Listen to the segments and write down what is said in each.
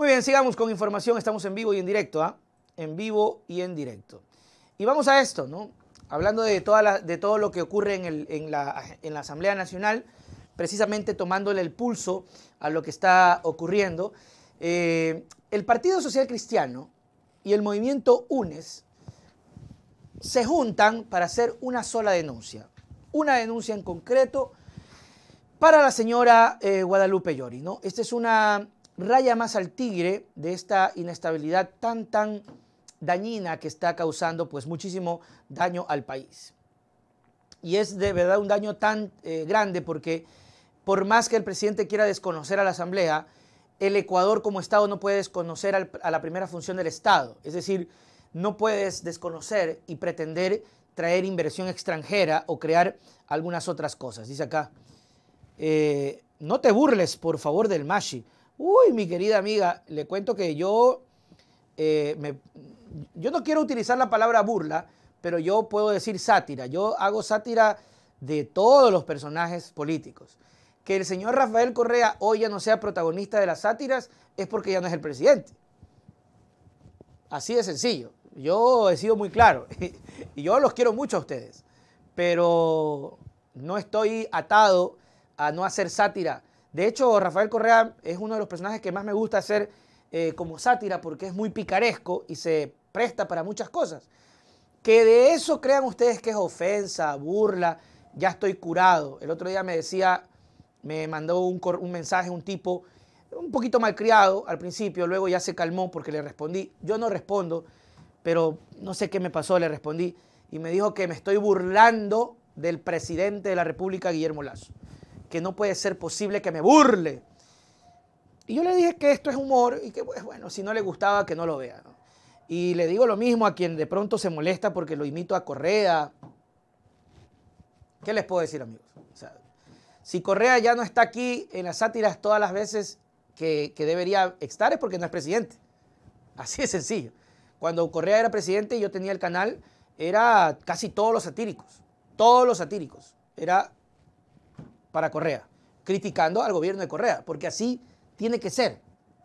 Muy bien, sigamos con información. Estamos en vivo y en directo, ¿ah? En vivo y en directo. Y vamos a esto, ¿no? Hablando de, toda de todo lo que ocurre en, la, Asamblea Nacional, precisamente tomándole el pulso a lo que está ocurriendo. Eh, el Partido Social Cristiano y el movimiento UNES se juntan para hacer una sola denuncia, una denuncia en concreto para la señora eh, Guadalupe Llori. ¿no? Esta es una raya más al tigre de esta inestabilidad tan, tan dañina que está causando pues muchísimo daño al país. Y es de verdad un daño tan eh, grande porque por más que el presidente quiera desconocer a la Asamblea, el Ecuador como Estado no puede desconocer a la primera función del Estado. Es decir, no puedes desconocer y pretender traer inversión extranjera o crear algunas otras cosas. Dice acá, eh, no te burles por favor del Mashi Uy, mi querida amiga, le cuento que yo, eh, yo no quiero utilizar la palabra burla, pero yo puedo decir sátira. Yo hago sátira de todos los personajes políticos. Que el señor Rafael Correa hoy ya no sea protagonista de las sátiras es porque ya no es el presidente. Así de sencillo. Yo he sido muy claro y yo los quiero mucho a ustedes, pero no estoy atado a no hacer sátira de hecho, Rafael Correa es uno de los personajes que más me gusta hacer eh, como sátira porque es muy picaresco y se presta para muchas cosas. Que de eso crean ustedes que es ofensa, burla, ya estoy curado. El otro día me decía, me mandó un, un mensaje un tipo un poquito malcriado al principio, luego ya se calmó porque le respondí. Yo no respondo, pero no sé qué me pasó, le respondí. Y me dijo que me estoy burlando del presidente de la República, Guillermo Lazo que no puede ser posible que me burle. Y yo le dije que esto es humor y que, pues, bueno, si no le gustaba, que no lo vea. Y le digo lo mismo a quien de pronto se molesta porque lo imito a Correa. ¿Qué les puedo decir, amigos? si Correa ya no está aquí en las sátiras todas las veces que, que debería estar es porque no es presidente. Así de sencillo. Cuando Correa era presidente y yo tenía el canal, era casi todos los satíricos. Todos los satíricos. Era para Correa, criticando al gobierno de Correa, porque así tiene que ser,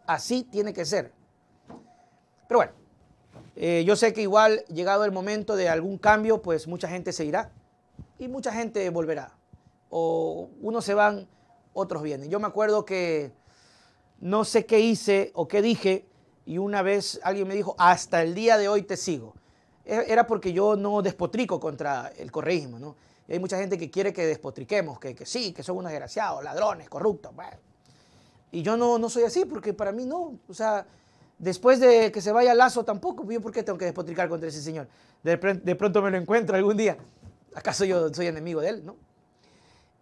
así tiene que ser. Pero bueno, eh, yo sé que igual llegado el momento de algún cambio, pues mucha gente se irá y mucha gente volverá. O unos se van, otros vienen. Yo me acuerdo que no sé qué hice o qué dije y una vez alguien me dijo, hasta el día de hoy te sigo. E-, era porque yo no despotrico contra el correísmo, ¿no? Y hay mucha gente que quiere que despotriquemos, que, sí, que son unos desgraciados, ladrones, corruptos. Y yo no, no soy así, porque para mí no. O sea, después de que se vaya Lazo tampoco, ¿yo por qué tengo que despotricar contra ese señor? De, pronto me lo encuentro algún día. ¿Acaso yo soy enemigo de él? No.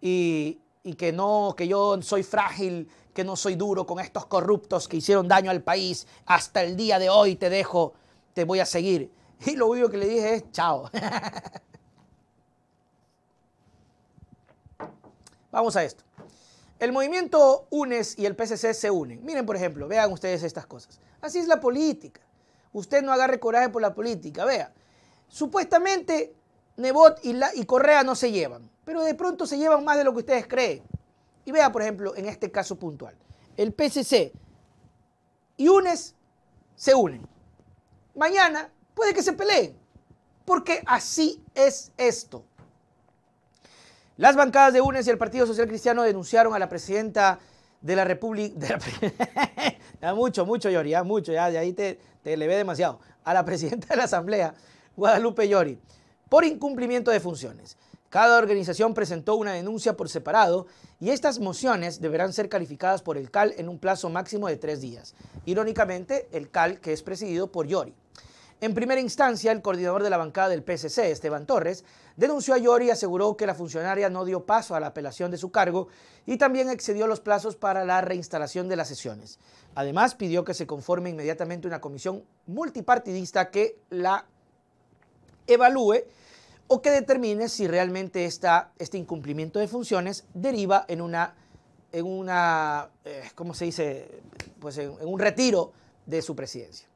Y, y que no, que yo soy frágil, que no soy duro con estos corruptos que hicieron daño al país. Hasta el día de hoy te dejo, te voy a seguir. Y lo único que le dije es chao. Vamos a esto. El movimiento UNES y el PCC se unen. Miren, por ejemplo, vean ustedes estas cosas. Así es la política. Usted no agarre coraje por la política. Vea, supuestamente Nebot y, y Correa no se llevan, pero de pronto se llevan más de lo que ustedes creen. Y vea, por ejemplo, en este caso puntual, el PCC y UNES se unen. Mañana puede que se peleen, porque así es esto. Las bancadas de UNES y el Partido Social Cristiano denunciaron a la presidenta de la República... La... mucho, mucho, Yori, mucho, ya, de ahí te, te le ve demasiado. A la presidenta de la Asamblea, Guadalupe Yori, por incumplimiento de funciones. Cada organización presentó una denuncia por separado y estas mociones deberán ser calificadas por el CAL en un plazo máximo de tres días. Irónicamente, el CAL que es presidido por Yori. En primera instancia, el coordinador de la bancada del PSC, Esteban Torres, denunció a Yori y aseguró que la funcionaria no dio paso a la apelación de su cargo y también excedió los plazos para la reinstalación de las sesiones. Además, pidió que se conforme inmediatamente una comisión multipartidista que la evalúe o que determine si realmente este incumplimiento de funciones deriva en una, en una eh, se dice? Pues en un retiro de su presidencia.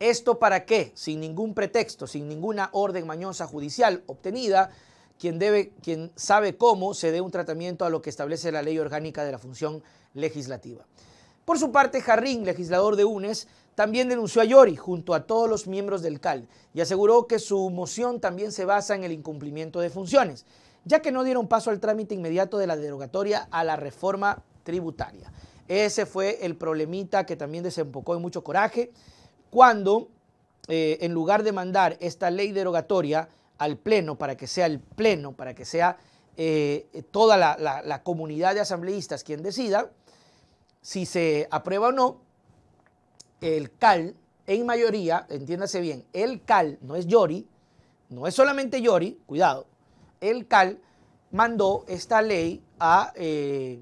¿Esto para qué? Sin ningún pretexto, sin ninguna orden mañosa judicial obtenida, quien, quien sabe cómo se dé un tratamiento a lo que establece la ley orgánica de la función legislativa. Por su parte, Jarrín, legislador de UNES, también denunció a Yori junto a todos los miembros del CAL y aseguró que su moción también se basa en el incumplimiento de funciones, ya que no dieron paso al trámite inmediato de la derogatoria a la reforma tributaria. Ese fue el problemita que también desembocó en mucho coraje cuando, eh, en lugar de mandar esta ley derogatoria al Pleno, para que sea el Pleno, para que sea eh, toda la, comunidad de asambleístas quien decida si se aprueba o no, el CAL, en mayoría, entiéndase bien, el CAL, no es Yori, no es solamente Yori, cuidado, el CAL mandó esta ley a eh,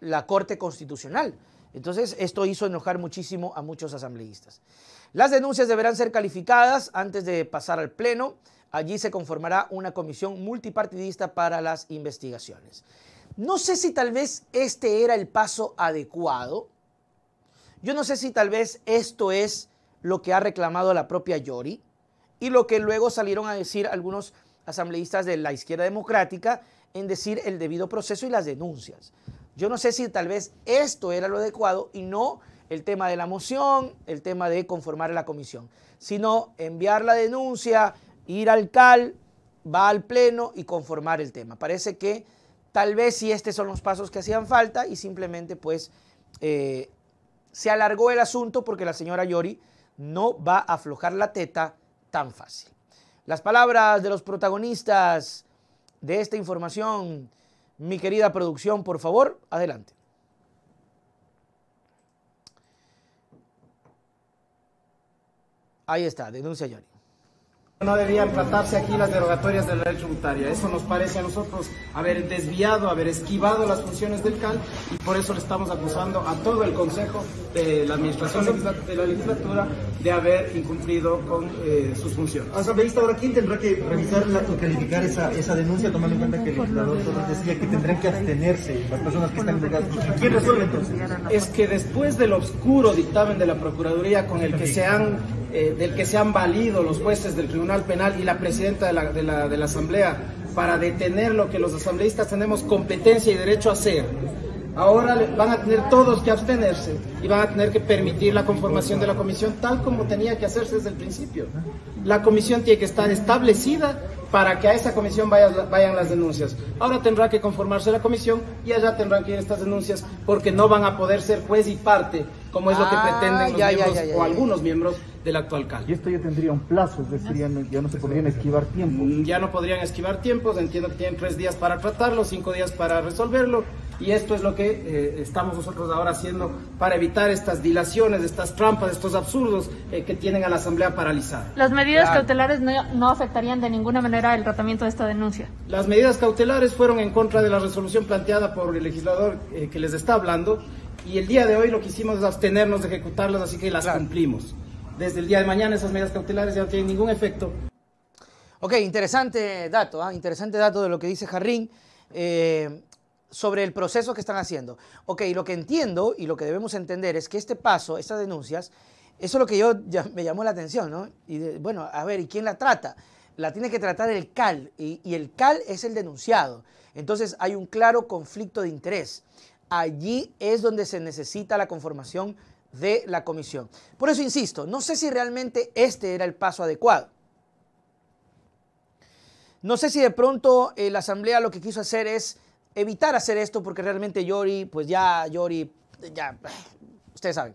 la Corte Constitucional entonces, esto hizo enojar muchísimo a muchos asambleístas. Las denuncias deberán ser calificadas antes de pasar al Pleno. Allí se conformará una comisión multipartidista para las investigaciones. No sé si tal vez este era el paso adecuado. Yo no sé si tal vez esto es lo que ha reclamado la propia Yori y lo que luego salieron a decir algunos asambleístas de la izquierda democrática en decir el debido proceso y las denuncias. Yo no sé si tal vez esto era lo adecuado y no el tema de la moción, el tema de conformar la comisión, sino enviar la denuncia, ir al CAL, va al Pleno y conformar el tema. Parece que tal vez si estos son los pasos que hacían falta y simplemente pues eh, se alargó el asunto porque la señora Yori no va a aflojar la teta tan fácil. Las palabras de los protagonistas de esta información mi querida producción, por favor, adelante. Ahí está, denuncia Johnny. No debían tratarse aquí las derogatorias de la ley tributaria. Eso nos parece a nosotros haber desviado, haber esquivado las funciones del CAL y por eso le estamos acusando a todo el Consejo de la Administración de la Legislatura de haber incumplido con eh, sus funciones. Asambleísta, ahora quién tendrá que revisar o calificar esa, denuncia, tomando en cuenta que el legislador decía que tendrán que abstenerse las personas que están involucradas. ¿Quién resuelve entonces? Es que después del oscuro dictamen de la Procuraduría con el que se han eh, del que se han valido los jueces del Tribunal Penal y la presidenta de la, Asamblea para detener lo que los asambleístas tenemos competencia y derecho a hacer. Ahora van a tener todos que abstenerse y van a tener que permitir la conformación de la comisión tal como tenía que hacerse desde el principio. La comisión tiene que estar establecida para que a esa comisión vayan las denuncias. Ahora tendrá que conformarse la comisión y allá tendrán que ir estas denuncias porque no van a poder ser juez y parte como es lo que ah, pretenden los ya, miembros o algunos miembros del actual alcalde. Y esto ya tendría un plazo, es decir, ya no, se podrían esquivar tiempos. Mm, ya no podrían esquivar tiempos, entiendo que tienen tres días para tratarlo, cinco días para resolverlo, y esto es lo que eh, estamos nosotros ahora haciendo para evitar estas dilaciones, estas trampas, estos absurdos eh, que tienen a la Asamblea paralizada. ¿Las medidas cautelares no, afectarían de ninguna manera el tratamiento de esta denuncia? Las medidas cautelares fueron en contra de la resolución planteada por el legislador eh, que les está hablando, y el día de hoy lo que hicimos es abstenernos de ejecutarlas, así que las cumplimos. Desde el día de mañana esas medidas cautelares ya no tienen ningún efecto. Ok, interesante dato, ¿ah? interesante dato de lo que dice Jarrín eh, sobre el proceso que están haciendo. Ok, lo que entiendo y lo que debemos entender es que este paso, estas denuncias, eso es lo que yo me llamó la atención, ¿no? Y bueno, a ver, ¿y quién la trata? La tiene que tratar el CAL y el CAL es el denunciado. Entonces hay un claro conflicto de interés allí es donde se necesita la conformación de la comisión. Por eso insisto, no sé si realmente este era el paso adecuado. No sé si de pronto eh, la asamblea lo que quiso hacer es evitar hacer esto porque realmente Yori, pues ya, Yori, ya, ustedes saben.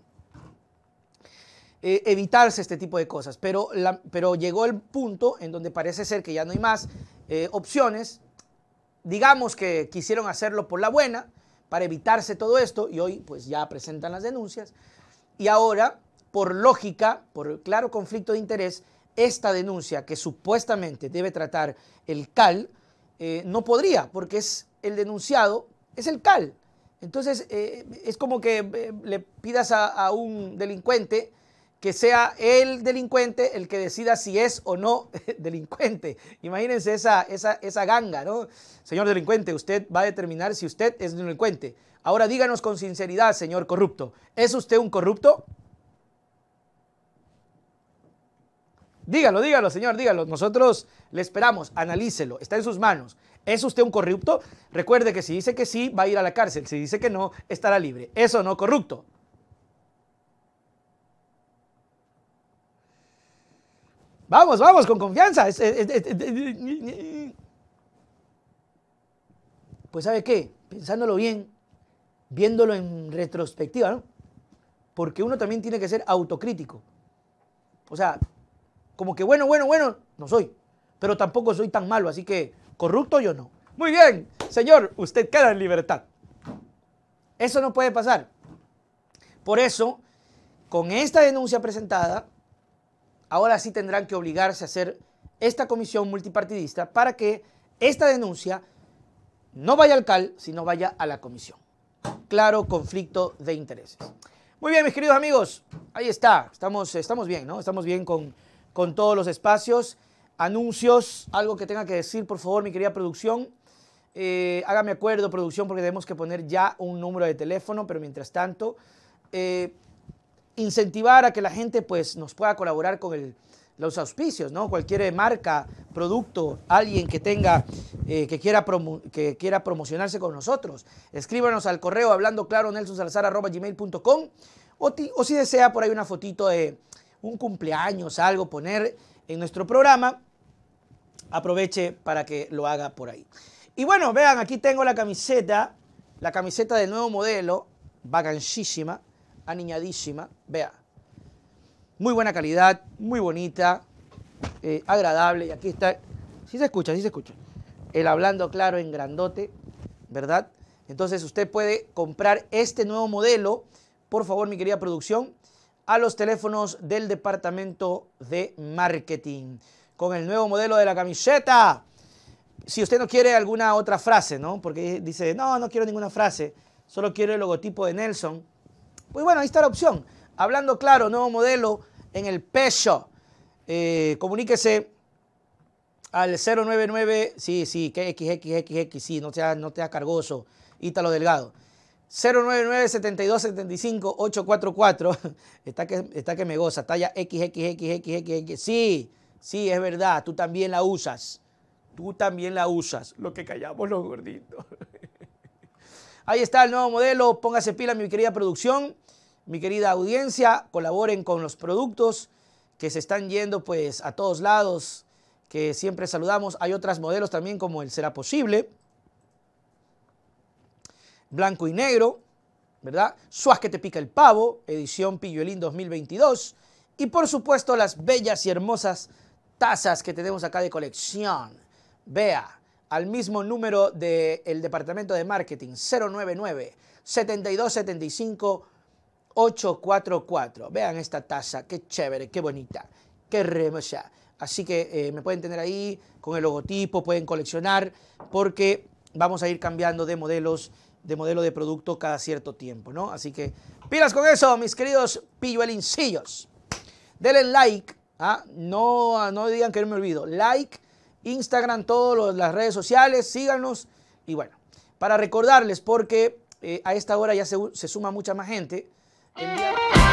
Eh, evitarse este tipo de cosas, pero, pero llegó el punto en donde parece ser que ya no hay más eh, opciones. Digamos que quisieron hacerlo por la buena, para evitarse todo esto y hoy pues ya presentan las denuncias. Y ahora, por lógica, por claro conflicto de interés, esta denuncia que supuestamente debe tratar el CAL, eh, no podría, porque es el denunciado, es el CAL. Entonces, eh, es como que eh, le pidas a un delincuente que sea el delincuente el que decida si es o no delincuente. Imagínense esa, esa, ganga, ¿no? Señor delincuente, usted va a determinar si usted es delincuente. Ahora díganos con sinceridad, señor corrupto, ¿es usted un corrupto? Dígalo, dígalo, señor, dígalo. Nosotros le esperamos, analícelo, está en sus manos. ¿Es usted un corrupto? Recuerde que si dice que sí, va a ir a la cárcel. Si dice que no, estará libre. Eso no corrupto. Vamos, vamos, con confianza. Pues sabe qué, pensándolo bien, viéndolo en retrospectiva, ¿no? Porque uno también tiene que ser autocrítico. O sea, como que bueno, bueno, bueno, no soy. Pero tampoco soy tan malo, así que corrupto yo no. Muy bien, señor, usted queda en libertad. Eso no puede pasar. Por eso, con esta denuncia presentada, ahora sí tendrán que obligarse a hacer esta comisión multipartidista para que esta denuncia no vaya al CAL, sino vaya a la comisión. Claro, conflicto de intereses. Muy bien, mis queridos amigos, ahí está. Estamos, estamos bien, ¿no? Estamos bien con, todos los espacios. Anuncios, algo que tenga que decir, por favor, mi querida producción. Eh, hágame acuerdo, producción, porque tenemos que poner ya un número de teléfono, pero mientras tanto, eh, incentivar a que la gente pues, nos pueda colaborar con los auspicios, ¿no? Cualquier marca, producto, alguien que tenga, eh, que, quiera que quiera promocionarse con nosotros, escríbanos al correo hablando claro o, o si desea por ahí una fotito de un cumpleaños, algo, poner en nuestro programa, aproveche para que lo haga por ahí. Y bueno, vean, aquí tengo la camiseta, la camiseta del nuevo modelo, vaganchísima aniñadísima, vea. Muy buena calidad, muy bonita, eh, agradable. Y aquí está, Si se escucha, Si se escucha. El hablando claro en grandote, ¿verdad? Entonces usted puede comprar este nuevo modelo, por favor, mi querida producción, a los teléfonos del departamento de marketing. Con el nuevo modelo de la camiseta. Si usted no quiere alguna otra frase, ¿no? Porque dice, no, no quiero ninguna frase, solo quiero el logotipo de Nelson. Pues bueno, ahí está la opción. Hablando claro, nuevo modelo en el peso. comuníquese al 099, sí, sí, que XXXX, sí, no sea, no te hagas cargoso, Ítalo Delgado. 099-7275-844, está que, está que me goza, talla XXXXXX, sí, sí, es verdad, tú también la usas, tú también la usas, lo que callamos los gorditos. Ahí está el nuevo modelo, póngase pila mi querida producción mi querida audiencia, colaboren con los productos que se están yendo pues a todos lados, que siempre saludamos. Hay otros modelos también como el Será Posible, Blanco y Negro, ¿verdad? Suaz que te pica el pavo, edición Pilluelín 2022. Y por supuesto las bellas y hermosas tazas que tenemos acá de colección. Vea, al mismo número del departamento de marketing, 099 7275 844. Vean esta taza, qué chévere, qué bonita, qué hermosa. Así que eh, me pueden tener ahí con el logotipo, pueden coleccionar, porque vamos a ir cambiando de modelos, de modelo de producto cada cierto tiempo, ¿no? Así que pilas con eso, mis queridos pilluelincillos. Denle like, ¿ah? no, no digan que no me olvido. Like, Instagram, todas las redes sociales, síganos. Y bueno, para recordarles, porque eh, a esta hora ya se suma mucha más gente, Yeah.